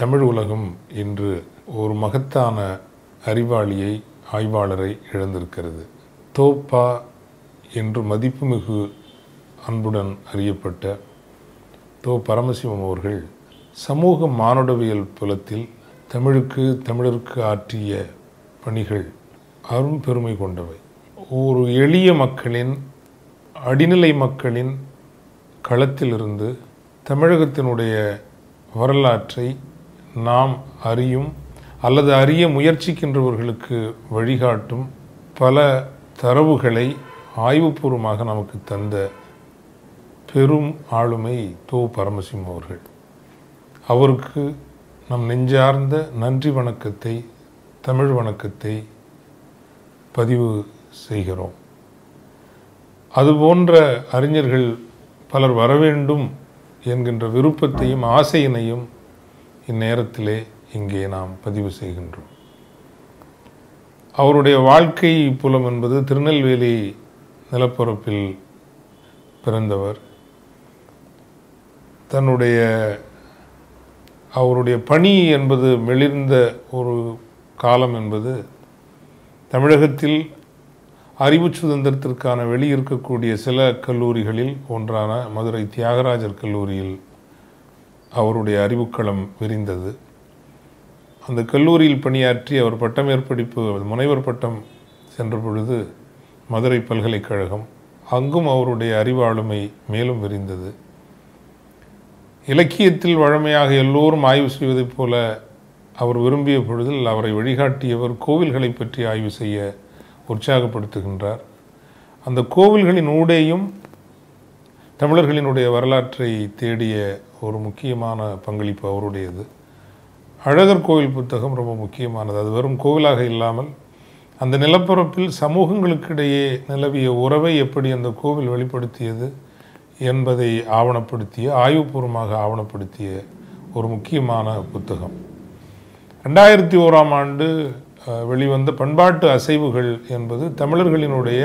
தமிழ் உலகம் இன்று ஒரு மகத்தான அறிவாளியை ஆய்வாளரை இழந்திருக்கிறது தோப்பா என்று மதிப்புமிகு அன்புடன் அறியப்பட்ட தோ பரமசிவம் அவர்கள் சமூக மானுடவியல் புலத்தில் தமிழுக்கு தமிழருக்கு ஆற்றிய பணிகள் அரும் பெருமை கொண்டவை ஒரு எளிய மக்களின் அடிநிலை மக்களின் களத்திலிருந்து தமிழகத்தினுடைய வரலாற்றை நாம் அறியும் அல்லது அறிய முயற்சிக்கின்றவர்களுக்கு வழிகாட்டும் பல தரவுகளை ஆய்வுபூர்வமாக நமக்கு தந்த பெரும் ஆளுமை தோ பரமசிம்ம அவர்கள் அவருக்கு நம் நெஞ்சார்ந்த நன்றி வணக்கத்தை தமிழ் வணக்கத்தை பதிவு செய்கிறோம் அதுபோன்ற அறிஞர்கள் பலர் வரவேண்டும் என்கின்ற விருப்பத்தையும் ஆசையினையும் இந்நேரத்திலே இங்கே நாம் பதிவு செய்கின்றோம் அவருடைய வாழ்க்கை புலம் என்பது திருநெல்வேலி நிலப்பரப்பில் பிறந்தவர் தன்னுடைய அவருடைய பணி என்பது மெளிர்ந்த ஒரு காலம் என்பது தமிழகத்தில் அறிவு சுதந்திரத்திற்கான வெளியிருக்கக்கூடிய சில கல்லூரிகளில் ஒன்றான மதுரை தியாகராஜர் கல்லூரியில் அவருடைய அறிவுக்களம் விரிந்தது அந்த கல்லூரியில் பணியாற்றி அவர் பட்டமேற்படிப்பு முனைவர் பட்டம் சென்ற பொழுது மதுரை பல்கலைக்கழகம் அங்கும் அவருடைய அறிவாளுமை மேலும் விரிந்தது இலக்கியத்தில் வழமையாக எல்லோரும் ஆய்வு செய்வதைப் போல அவர் விரும்பிய பொழுதில் அவரை வழிகாட்டியவர் கோவில்களை பற்றி ஆய்வு செய்ய உற்சாகப்படுத்துகின்றார் அந்த கோவில்களின் ஊடேயும் தமிழர்களினுடைய வரலாற்றை தேடிய ஒரு முக்கியமான பங்களிப்பு அவருடையது அழகர் கோவில் புத்தகம் ரொம்ப முக்கியமானது அது வெறும் கோவிலாக இல்லாமல் அந்த நிலப்பரப்பில் சமூகங்களுக்கிடையே நிலவிய உறவை எப்படி அந்த கோவில் வெளிப்படுத்தியது என்பதை ஆவணப்படுத்திய ஆய்வுபூர்வமாக ஆவணப்படுத்திய ஒரு முக்கியமான புத்தகம் ரெண்டாயிரத்தி ஓராம் ஆண்டு வெளிவந்த பண்பாட்டு அசைவுகள் என்பது தமிழர்களினுடைய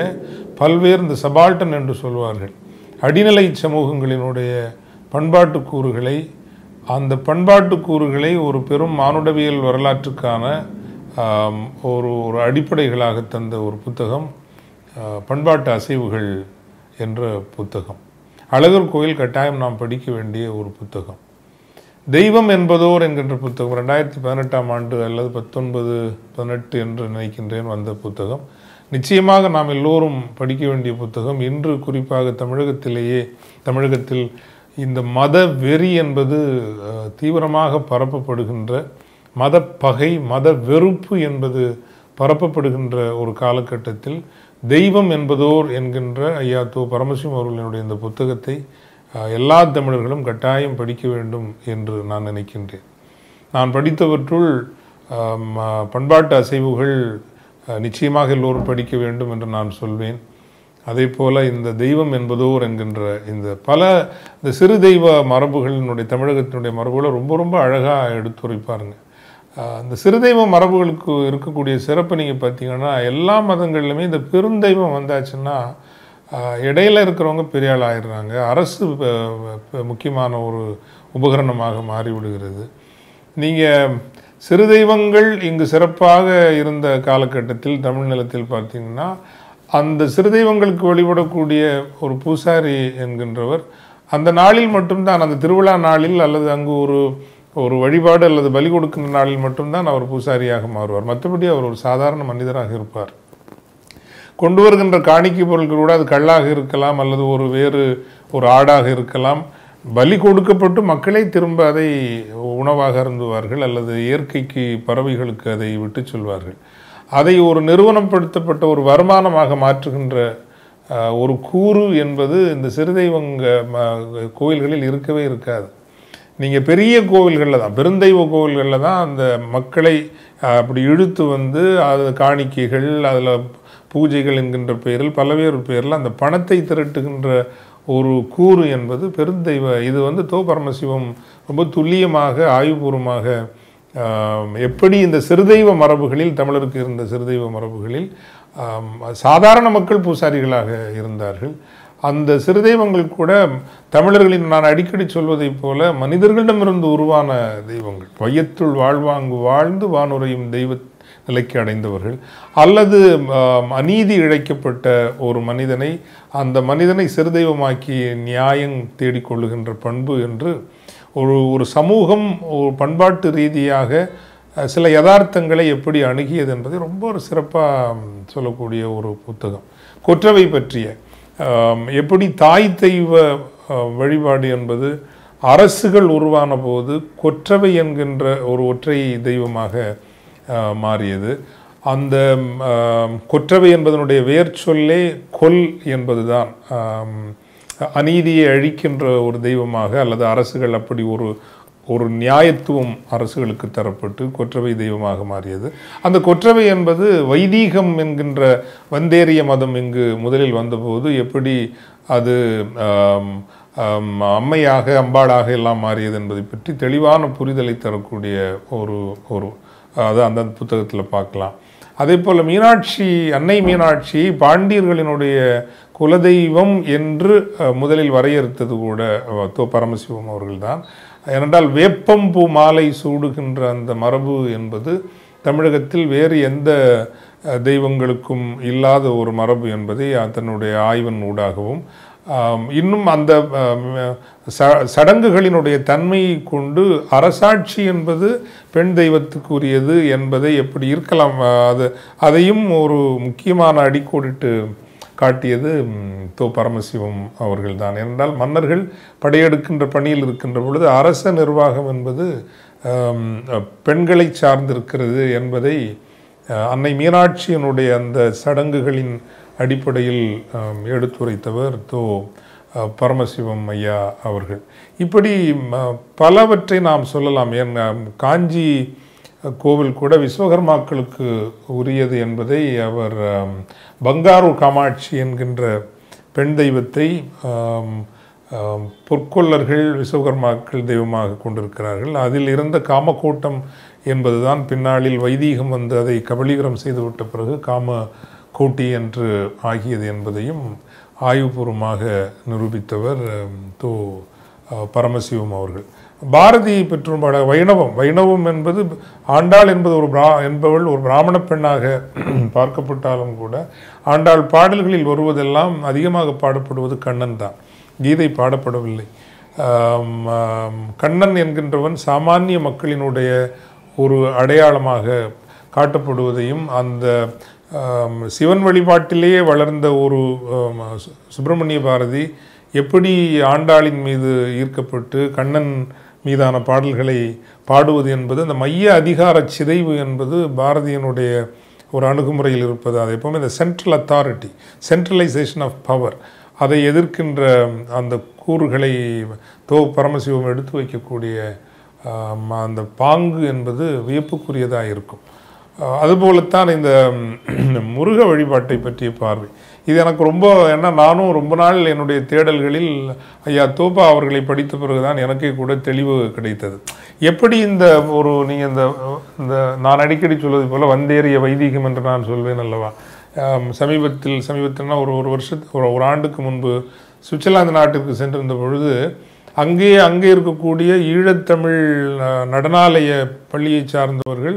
பல்வேறு இந்த சபால்டன் என்று சொல்வார்கள் அடிநிலை சமூகங்களினுடைய பண்பாட்டு கூறுகளை அந்த பண்பாட்டு கூறுகளை ஒரு பெரும் மானுடவியல் வரலாற்றுக்கான ஒரு ஒரு அடிப்படைகளாக தந்த ஒரு புத்தகம் பண்பாட்டு அசைவுகள் என்ற புத்தகம் அழகர் கோயில் கட்டாயம் நாம் படிக்க வேண்டிய ஒரு புத்தகம் தெய்வம் என்பதோர் என்கின்ற புத்தகம் ரெண்டாயிரத்தி பதினெட்டாம் ஆண்டு அல்லது பத்தொன்பது பதினெட்டு என்று நினைக்கின்றேன் வந்த புத்தகம் நிச்சயமாக நாம் எல்லோரும் படிக்க வேண்டிய புத்தகம் இன்று குறிப்பாக தமிழகத்திலேயே தமிழகத்தில் இந்த மத வெறி என்பது தீவிரமாக பரப்பப்படுகின்ற மத பகை மத வெறுப்பு என்பது பரப்பப்படுகின்ற ஒரு காலகட்டத்தில் தெய்வம் என்பதோர் என்கின்ற ஐயா தோ பரமசிம் அவர்களினுடைய இந்த புத்தகத்தை எல்லா தமிழர்களும் கட்டாயம் படிக்க வேண்டும் என்று நான் நினைக்கின்றேன் நான் படித்தவற்றுள் பண்பாட்டு அசைவுகள் நிச்சயமாக எல்லோரும் படிக்க வேண்டும் என்று நான் சொல்வேன் அதே போல இந்த தெய்வம் என்பதோர் என்கின்ற இந்த பல இந்த சிறு தெய்வ மரபுகளினுடைய தமிழகத்தினுடைய மரபுகளை ரொம்ப ரொம்ப அழகாக எடுத்துரைப்பாருங்க இந்த சிறு தெய்வ மரபுகளுக்கு இருக்கக்கூடிய சிறப்பு நீங்கள் பார்த்தீங்கன்னா எல்லா மதங்கள்லையுமே இந்த பெருந்தெய்வம் வந்தாச்சுன்னா இடையில இருக்கிறவங்க பெரிய ஆள் ஆயிடுறாங்க அரசு முக்கியமான ஒரு உபகரணமாக மாறிவிடுகிறது நீங்கள் சிறு தெய்வங்கள் இங்கு சிறப்பாக இருந்த காலகட்டத்தில் தமிழ்நிலத்தில் பார்த்தீங்கன்னா அந்த தெய்வங்களுக்கு வழிபடக்கூடிய ஒரு பூசாரி என்கின்றவர் அந்த நாளில் மட்டும்தான் அந்த திருவிழா நாளில் அல்லது அங்கு ஒரு ஒரு வழிபாடு அல்லது பலி கொடுக்கிற நாளில் மட்டும்தான் அவர் பூசாரியாக மாறுவார் மற்றபடி அவர் ஒரு சாதாரண மனிதராக இருப்பார் கொண்டு வருகின்ற காணிக்கை பொருட்கள் கூட அது கல்லாக இருக்கலாம் அல்லது ஒரு வேறு ஒரு ஆடாக இருக்கலாம் பலி கொடுக்கப்பட்டு மக்களே திரும்ப அதை உணவாக அருந்துவார்கள் அல்லது இயற்கைக்கு பறவைகளுக்கு அதை விட்டு சொல்வார்கள் அதை ஒரு நிறுவனப்படுத்தப்பட்ட ஒரு வருமானமாக மாற்றுகின்ற ஒரு கூறு என்பது இந்த சிறுதெய்வங்க கோயில்களில் இருக்கவே இருக்காது நீங்கள் பெரிய கோவில்களில் தான் பெருந்தெய்வ கோவில்களில் தான் அந்த மக்களை அப்படி இழுத்து வந்து அது காணிக்கைகள் அதில் பூஜைகள் என்கின்ற பெயரில் பலவேறு பெயரில் அந்த பணத்தை திரட்டுகின்ற ஒரு கூறு என்பது பெருந்தெய்வ இது வந்து தோ பரமசிவம் ரொம்ப துல்லியமாக ஆய்வுபூர்வமாக எப்படி இந்த சிறுதெய்வ மரபுகளில் தமிழருக்கு இருந்த சிறுதெய்வ மரபுகளில் சாதாரண மக்கள் பூசாரிகளாக இருந்தார்கள் அந்த சிறுதெய்வங்கள் கூட தமிழர்களின் நான் அடிக்கடி சொல்வதைப் போல மனிதர்களிடமிருந்து உருவான தெய்வங்கள் வையத்துள் வாழ்வாங்கு வாழ்ந்து வானுரையும் தெய்வ நிலைக்கு அடைந்தவர்கள் அல்லது அநீதி இழைக்கப்பட்ட ஒரு மனிதனை அந்த மனிதனை சிறுதெய்வமாக்கி நியாயம் தேடிக்கொள்ளுகின்ற பண்பு என்று ஒரு ஒரு சமூகம் ஒரு பண்பாட்டு ரீதியாக சில யதார்த்தங்களை எப்படி அணுகியது என்பதை ரொம்ப ஒரு சிறப்பாக சொல்லக்கூடிய ஒரு புத்தகம் கொற்றவை பற்றிய எப்படி தாய் தெய்வ வழிபாடு என்பது அரசுகள் உருவான போது கொற்றவை என்கின்ற ஒரு ஒற்றை தெய்வமாக மாறியது அந்த கொற்றவை என்பதனுடைய வேர் சொல்லே கொல் என்பதுதான் அநீதியை அழிக்கின்ற ஒரு தெய்வமாக அல்லது அரசுகள் அப்படி ஒரு ஒரு நியாயத்துவம் அரசுகளுக்கு தரப்பட்டு கொற்றவை தெய்வமாக மாறியது அந்த கொற்றவை என்பது வைதீகம் என்கின்ற வந்தேரிய மதம் இங்கு முதலில் வந்தபோது எப்படி அது அம்மையாக அம்பாடாக எல்லாம் மாறியது என்பதை பற்றி தெளிவான புரிதலை தரக்கூடிய ஒரு ஒரு அது அந்த புத்தகத்தில் பார்க்கலாம் அதே போல் மீனாட்சி அன்னை மீனாட்சி பாண்டியர்களினுடைய குலதெய்வம் என்று முதலில் வரையறுத்தது கூட தோ பரமசிவம் அவர்கள்தான் ஏனென்றால் வேப்பம் பூ மாலை சூடுகின்ற அந்த மரபு என்பது தமிழகத்தில் வேறு எந்த தெய்வங்களுக்கும் இல்லாத ஒரு மரபு என்பதை தன்னுடைய ஆய்வின் ஊடாகவும் இன்னும் அந்த ச சடங்குகளினுடைய தன்மையை கொண்டு அரசாட்சி என்பது பெண் தெய்வத்துக்குரியது என்பதை எப்படி இருக்கலாம் அது அதையும் ஒரு முக்கியமான அடிக்கோடிட்டு காட்டியது தோ பரமசிவம் அவர்கள் தான் மன்னர்கள் படையெடுக்கின்ற பணியில் இருக்கின்ற பொழுது அரச நிர்வாகம் என்பது பெண்களை சார்ந்திருக்கிறது என்பதை அன்னை மீனாட்சியினுடைய அந்த சடங்குகளின் அடிப்படையில் எடுத்துரைத்தவர் தோ பரமசிவம் ஐயா அவர்கள் இப்படி பலவற்றை நாம் சொல்லலாம் என் காஞ்சி கோவில் கூட விஸ்வகர்மாக்களுக்கு உரியது என்பதை அவர் பங்காரு காமாட்சி என்கின்ற பெண் தெய்வத்தை பொற்கொள்ளர்கள் விஸ்வகர்மாக்கள் தெய்வமாக கொண்டிருக்கிறார்கள் அதில் இருந்த காமக்கூட்டம் என்பதுதான் பின்னாளில் வைதீகம் வந்து அதை கபலீகரம் செய்துவிட்ட பிறகு காம கூட்டி என்று ஆகியது என்பதையும் ஆய்வுபூர்வமாக நிரூபித்தவர் தோ பரமசிவம் அவர்கள் பாரதி பாட வைணவம் வைணவம் என்பது ஆண்டாள் என்பது ஒரு பிரா என்பவள் ஒரு பிராமண பெண்ணாக பார்க்கப்பட்டாலும் கூட ஆண்டாள் பாடல்களில் வருவதெல்லாம் அதிகமாக பாடப்படுவது கண்ணன் தான் கீதை பாடப்படவில்லை கண்ணன் என்கின்றவன் சாமானிய மக்களினுடைய ஒரு அடையாளமாக காட்டப்படுவதையும் அந்த சிவன் வழிபாட்டிலேயே வளர்ந்த ஒரு சுப்பிரமணிய பாரதி எப்படி ஆண்டாளின் மீது ஈர்க்கப்பட்டு கண்ணன் மீதான பாடல்களை பாடுவது என்பது அந்த மைய அதிகார சிதைவு என்பது பாரதியனுடைய ஒரு அணுகுமுறையில் இருப்பது அது எப்பவுமே இந்த central authority centralisation of power அதை எதிர்க்கின்ற அந்த கூறுகளை தோ பரமசிவம் எடுத்து வைக்கக்கூடிய அந்த பாங்கு என்பது வியப்புக்குரியதாக இருக்கும் அதுபோலத்தான் இந்த முருக வழிபாட்டை பற்றிய பார்வை இது எனக்கு ரொம்ப ஏன்னா நானும் ரொம்ப நாள் என்னுடைய தேடல்களில் ஐயா தோப்பா அவர்களை படித்த பிறகுதான் எனக்கே கூட தெளிவு கிடைத்தது எப்படி இந்த ஒரு நீங்கள் இந்த இந்த நான் அடிக்கடி சொல்வது போல் வந்தேறிய வைதீகம் என்று நான் சொல்வேன் அல்லவா சமீபத்தில் சமீபத்தில்னா ஒரு ஒரு வருஷத்து ஒரு ஒரு ஆண்டுக்கு முன்பு சுவிட்சர்லாந்து நாட்டிற்கு சென்றிருந்த பொழுது அங்கேயே அங்கே இருக்கக்கூடிய ஈழத்தமிழ் நடனாலய பள்ளியை சார்ந்தவர்கள்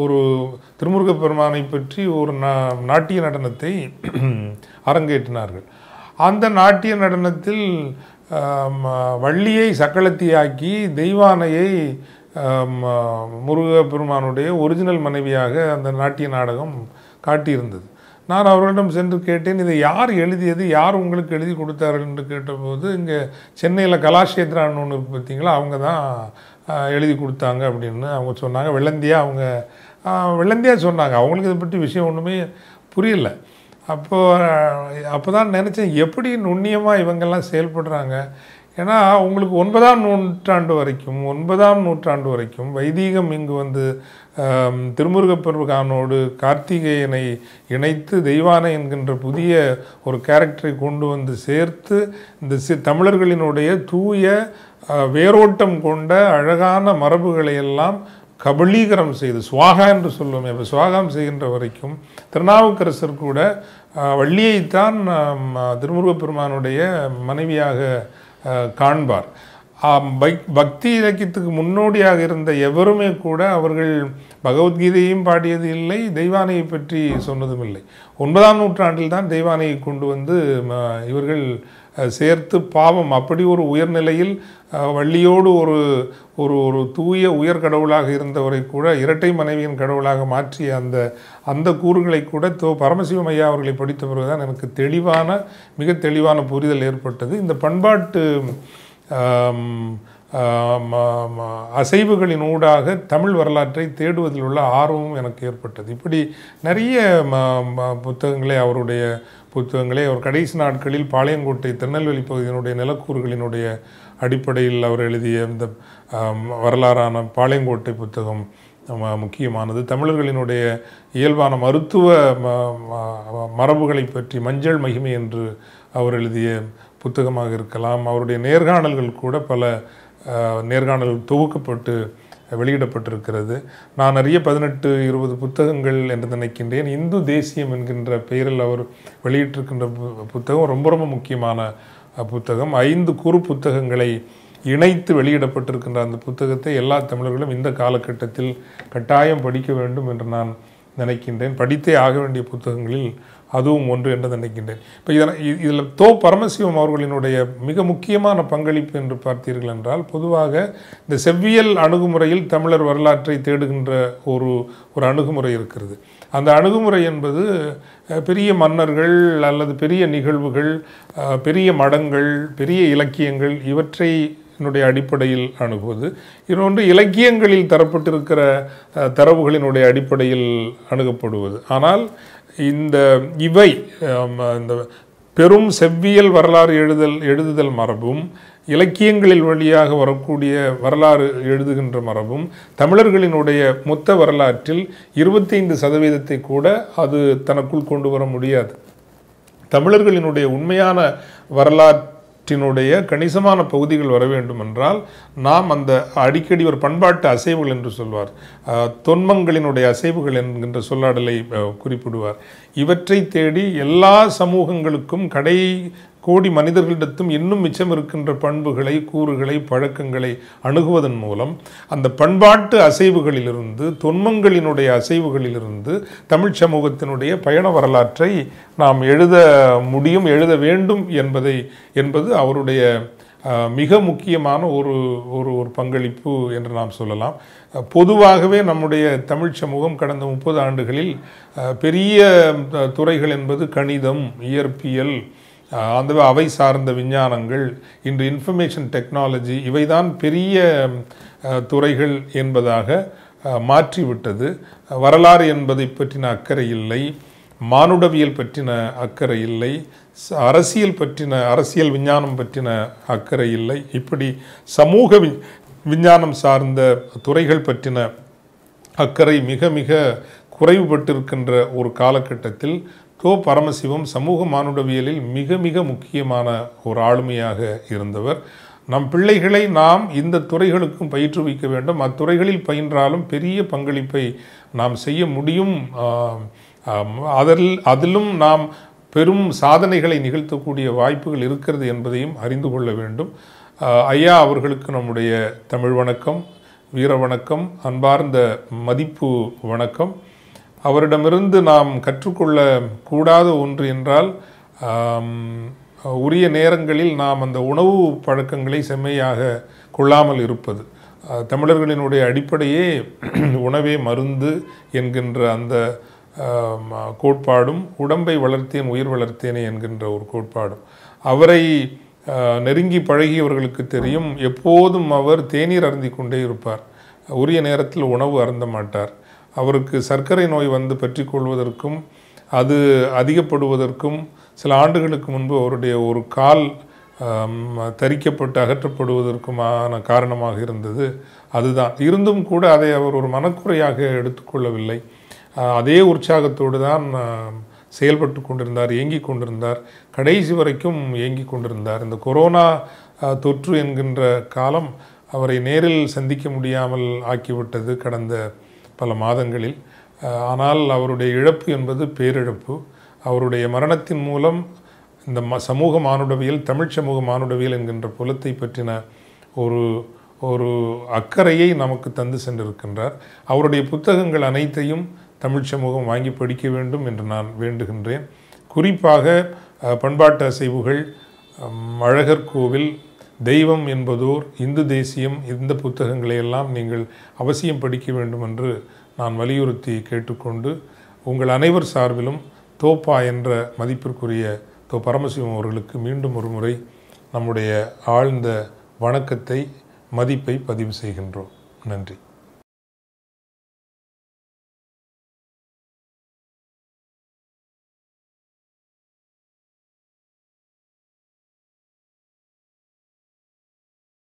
ஒரு திருமுருக பெருமானை பற்றி ஒரு நா நாட்டிய நடனத்தை அரங்கேற்றினார்கள் அந்த நாட்டிய நடனத்தில் வள்ளியை சக்களத்தியாக்கி தெய்வானையை முருக பெருமானுடைய ஒரிஜினல் மனைவியாக அந்த நாட்டிய நாடகம் காட்டியிருந்தது நான் அவர்களிடம் சென்று கேட்டேன் இதை யார் எழுதியது யார் உங்களுக்கு எழுதி கொடுத்தார்கள் என்று கேட்டபோது இங்கே சென்னையில் கலாஷேத்ரான்னு ஒன்று பார்த்தீங்களா அவங்க தான் எழுதி கொடுத்தாங்க அப்படின்னு அவங்க சொன்னாங்க வெள்ளந்தியாக அவங்க வெள்ளந்தியாக சொன்னாங்க அவங்களுக்கு இதை பற்றி விஷயம் ஒன்றுமே புரியல அப்போது அப்போ தான் நினச்சேன் எப்படி நுண்ணியமாக இவங்கெல்லாம் செயல்படுறாங்க ஏன்னா உங்களுக்கு ஒன்பதாம் நூற்றாண்டு வரைக்கும் ஒன்பதாம் நூற்றாண்டு வரைக்கும் வைதீகம் இங்கு வந்து திருமுருகப்பெருகானோடு கார்த்திகேயனை இணைத்து தெய்வானை என்கின்ற புதிய ஒரு கேரக்டரை கொண்டு வந்து சேர்த்து இந்த சி தமிழர்களினுடைய தூய வேரோட்டம் கொண்ட அழகான மரபுகளை எல்லாம் கபலீகரம் செய்து சுவாகா என்று சொல்லுவோம் இப்போ சுவாகம் செய்கின்ற வரைக்கும் திருநாவுக்கரசர் கூட வள்ளியைத்தான் திருமுருகப்பெருமானுடைய பெருமானுடைய மனைவியாக காண்பார் பக்தி இலக்கியத்துக்கு முன்னோடியாக இருந்த எவருமே கூட அவர்கள் பகவத்கீதையும் பாடியது இல்லை தெய்வானையை பற்றி சொன்னதும் இல்லை ஒன்பதாம் நூற்றாண்டில் தான் தெய்வானையை கொண்டு வந்து இவர்கள் சேர்த்து பாவம் அப்படி ஒரு உயர்நிலையில் வள்ளியோடு ஒரு ஒரு ஒரு தூய உயர் கடவுளாக இருந்தவரை கூட இரட்டை மனைவியின் கடவுளாக மாற்றிய அந்த அந்த கூறுகளை கூட தோ பரமசிவம் ஐயா அவர்களை படித்த பிறகுதான் எனக்கு தெளிவான மிக தெளிவான புரிதல் ஏற்பட்டது இந்த பண்பாட்டு அசைவுகளின் ஊடாக தமிழ் வரலாற்றை தேடுவதில் உள்ள ஆர்வமும் எனக்கு ஏற்பட்டது இப்படி நிறைய புத்தகங்களை அவருடைய புத்தகங்களை அவர் கடைசி நாட்களில் பாளையங்கோட்டை திருநெல்வேலி பகுதியினுடைய நிலக்கூறுகளினுடைய அடிப்படையில் அவர் எழுதிய இந்த வரலாறான பாளையங்கோட்டை புத்தகம் முக்கியமானது தமிழர்களினுடைய இயல்பான மருத்துவ மரபுகளை பற்றி மஞ்சள் மகிமை என்று அவர் எழுதிய புத்தகமாக இருக்கலாம் அவருடைய நேர்காணல்கள் கூட பல நேர்காணல் தொகுக்கப்பட்டு வெளியிடப்பட்டிருக்கிறது நான் நிறைய பதினெட்டு இருபது புத்தகங்கள் என்று நினைக்கின்றேன் இந்து தேசியம் என்கின்ற பெயரில் அவர் வெளியிட்டிருக்கின்ற புத்தகம் ரொம்ப ரொம்ப முக்கியமான புத்தகம் ஐந்து குறு புத்தகங்களை இணைத்து வெளியிடப்பட்டிருக்கின்ற அந்த புத்தகத்தை எல்லா தமிழர்களும் இந்த காலகட்டத்தில் கட்டாயம் படிக்க வேண்டும் என்று நான் நினைக்கின்றேன் படித்தே ஆக வேண்டிய புத்தகங்களில் அதுவும் ஒன்று என்று நினைக்கின்றேன் இப்போ இதனால் இதில் தோ பரமசிவம் அவர்களினுடைய மிக முக்கியமான பங்களிப்பு என்று பார்த்தீர்கள் என்றால் பொதுவாக இந்த செவ்வியல் அணுகுமுறையில் தமிழர் வரலாற்றை தேடுகின்ற ஒரு ஒரு அணுகுமுறை இருக்கிறது அந்த அணுகுமுறை என்பது பெரிய மன்னர்கள் அல்லது பெரிய நிகழ்வுகள் பெரிய மடங்கள் பெரிய இலக்கியங்கள் இவற்றை என்னுடைய அடிப்படையில் அணுகுவது இன்னொன்று இலக்கியங்களில் தரப்பட்டிருக்கிற தரவுகளினுடைய அடிப்படையில் அணுகப்படுவது ஆனால் இந்த இவை இந்த பெரும் செவ்வியல் வரலாறு எழுதல் எழுதுதல் மரபும் இலக்கியங்களில் வழியாக வரக்கூடிய வரலாறு எழுதுகின்ற மரபும் தமிழர்களினுடைய மொத்த வரலாற்றில் இருபத்தைந்து சதவீதத்தை கூட அது தனக்குள் கொண்டு வர முடியாது தமிழர்களினுடைய உண்மையான வரலாற்று அவற்றினுடைய கணிசமான பகுதிகள் வர வேண்டும் என்றால் நாம் அந்த அடிக்கடி ஒரு பண்பாட்டு அசைவுகள் என்று சொல்வார் தொன்மங்களினுடைய அசைவுகள் என்கின்ற சொல்லாடலை குறிப்பிடுவார் இவற்றை தேடி எல்லா சமூகங்களுக்கும் கடை கோடி மனிதர்களிடத்தும் இன்னும் மிச்சம் இருக்கின்ற பண்புகளை கூறுகளை பழக்கங்களை அணுகுவதன் மூலம் அந்த பண்பாட்டு அசைவுகளிலிருந்து தொன்மங்களினுடைய அசைவுகளிலிருந்து தமிழ் சமூகத்தினுடைய பயண வரலாற்றை நாம் எழுத முடியும் எழுத வேண்டும் என்பதை என்பது அவருடைய மிக முக்கியமான ஒரு ஒரு ஒரு பங்களிப்பு என்று நாம் சொல்லலாம் பொதுவாகவே நம்முடைய தமிழ் சமூகம் கடந்த முப்பது ஆண்டுகளில் பெரிய துறைகள் என்பது கணிதம் இயற்பியல் அந்த அவை சார்ந்த விஞ்ஞானங்கள் இன்று இன்ஃபர்மேஷன் டெக்னாலஜி இவைதான் பெரிய துறைகள் என்பதாக மாற்றிவிட்டது வரலாறு என்பதை பற்றின அக்கறை இல்லை மானுடவியல் பற்றின அக்கறை இல்லை அரசியல் பற்றின அரசியல் விஞ்ஞானம் பற்றின அக்கறை இல்லை இப்படி சமூக விஞ்ஞானம் சார்ந்த துறைகள் பற்றின அக்கறை மிக மிக குறைவுபட்டிருக்கின்ற ஒரு காலகட்டத்தில் கோ பரமசிவம் சமூக மானுடவியலில் மிக மிக முக்கியமான ஒரு ஆளுமையாக இருந்தவர் நம் பிள்ளைகளை நாம் இந்த துறைகளுக்கும் பயிற்றுவிக்க வேண்டும் அத்துறைகளில் பயின்றாலும் பெரிய பங்களிப்பை நாம் செய்ய முடியும் அதில் அதிலும் நாம் பெரும் சாதனைகளை நிகழ்த்தக்கூடிய வாய்ப்புகள் இருக்கிறது என்பதையும் அறிந்து கொள்ள வேண்டும் ஐயா அவர்களுக்கு நம்முடைய தமிழ் வணக்கம் வீர வணக்கம் அன்பார்ந்த மதிப்பு வணக்கம் அவரிடமிருந்து நாம் கற்றுக்கொள்ள கூடாத ஒன்று என்றால் உரிய நேரங்களில் நாம் அந்த உணவு பழக்கங்களை செம்மையாக கொள்ளாமல் இருப்பது தமிழர்களினுடைய அடிப்படையே உணவே மருந்து என்கின்ற அந்த கோட்பாடும் உடம்பை வளர்த்தேன் உயிர் வளர்த்தேனே என்கின்ற ஒரு கோட்பாடும் அவரை நெருங்கி பழகியவர்களுக்கு தெரியும் எப்போதும் அவர் தேநீர் அருந்திக் கொண்டே இருப்பார் உரிய நேரத்தில் உணவு அருந்த மாட்டார் அவருக்கு சர்க்கரை நோய் வந்து பெற்றிக்கொள்வதற்கும் அது அதிகப்படுவதற்கும் சில ஆண்டுகளுக்கு முன்பு அவருடைய ஒரு கால் தரிக்கப்பட்டு அகற்றப்படுவதற்குமான காரணமாக இருந்தது அதுதான் இருந்தும் கூட அதை அவர் ஒரு மனக்குறையாக எடுத்துக்கொள்ளவில்லை அதே உற்சாகத்தோடு தான் செயல்பட்டு கொண்டிருந்தார் இயங்கிக் கொண்டிருந்தார் கடைசி வரைக்கும் இயங்கிக் கொண்டிருந்தார் இந்த கொரோனா தொற்று என்கின்ற காலம் அவரை நேரில் சந்திக்க முடியாமல் ஆக்கிவிட்டது கடந்த பல மாதங்களில் ஆனால் அவருடைய இழப்பு என்பது பேரிழப்பு அவருடைய மரணத்தின் மூலம் இந்த ம சமூக மானுடவியல் தமிழ் சமூக மானுடவியல் என்கின்ற புலத்தை பற்றின ஒரு ஒரு அக்கறையை நமக்கு தந்து சென்றிருக்கின்றார் அவருடைய புத்தகங்கள் அனைத்தையும் தமிழ் சமூகம் வாங்கி படிக்க வேண்டும் என்று நான் வேண்டுகின்றேன் குறிப்பாக பண்பாட்டு அசைவுகள் அழகர் கோவில் தெய்வம் என்பதோர் இந்து தேசியம் இந்த புத்தகங்களை எல்லாம் நீங்கள் அவசியம் படிக்க வேண்டும் என்று நான் வலியுறுத்தி கேட்டுக்கொண்டு உங்கள் அனைவர் சார்பிலும் தோப்பா என்ற மதிப்பிற்குரிய தோ பரமசிவம் அவர்களுக்கு மீண்டும் ஒரு முறை நம்முடைய ஆழ்ந்த வணக்கத்தை மதிப்பை பதிவு செய்கின்றோம் நன்றி